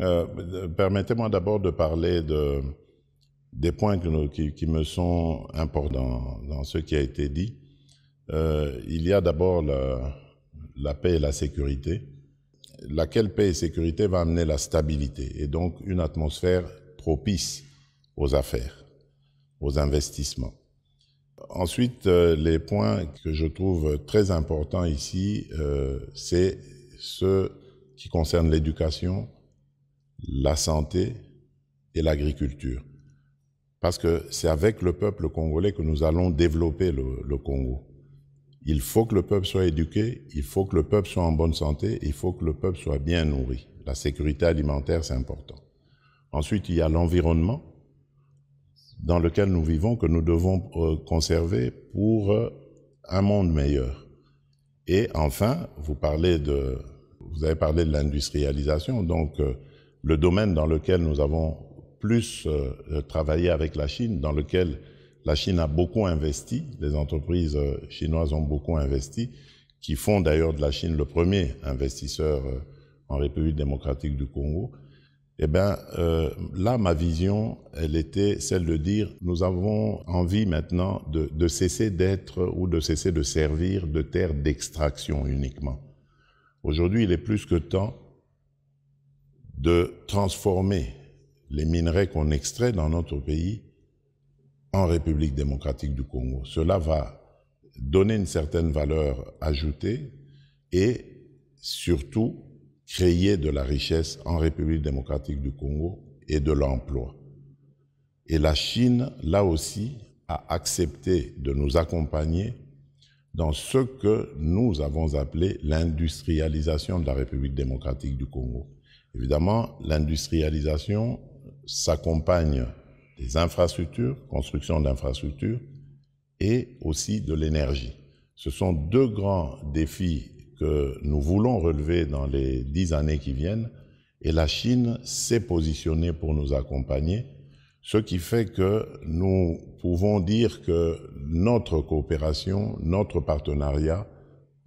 Euh, euh, permettez-moi d'abord de parler des points qui, me sont importants dans, ce qui a été dit. Euh, il y a d'abord la, paix et la sécurité. Laquelle paix et sécurité va amener la stabilité et donc une atmosphère propice aux affaires, aux investissements. Ensuite, les points que je trouve très importants ici, c'est ceux qui concernent l'éducation, la santé et l'agriculture. Parce que c'est avec le peuple congolais que nous allons développer le, Congo. Il faut que le peuple soit éduqué, il faut que le peuple soit en bonne santé, il faut que le peuple soit bien nourri. La sécurité alimentaire, c'est important. Ensuite, il y a l'environnement dans lequel nous vivons, que nous devons euh, conserver pour euh, un monde meilleur. Et enfin, vous vous avez parlé de l'industrialisation, donc euh, le domaine dans lequel nous avons plus euh, travaillé avec la Chine, dans lequel la Chine a beaucoup investi, les entreprises euh, chinoises ont beaucoup investi, qui font d'ailleurs de la Chine le premier investisseur euh, en République démocratique du Congo. Eh bien, là, ma vision, elle était celle de dire, nous avons envie maintenant de, de cesser d'être ou de cesser de servir de terre d'extraction uniquement. Aujourd'hui, il est plus que temps de transformer les minerais qu'on extrait dans notre pays en République démocratique du Congo. Cela va donner une certaine valeur ajoutée et surtout créer de la richesse en République démocratique du Congo et de l'emploi. Et la Chine, là aussi, a accepté de nous accompagner dans ce que nous avons appelé l'industrialisation de la République démocratique du Congo. Évidemment, l'industrialisation s'accompagne des infrastructures, construction d'infrastructures et aussi de l'énergie. Ce sont deux grands défis que nous voulons relever dans les dix années qui viennent et la Chine s'est positionnée pour nous accompagner, ce qui fait que nous pouvons dire que notre coopération, notre partenariat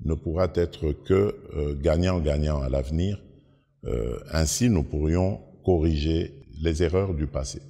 ne pourra être que euh, gagnant-gagnant à l'avenir euh, ainsi, nous pourrions corriger les erreurs du passé.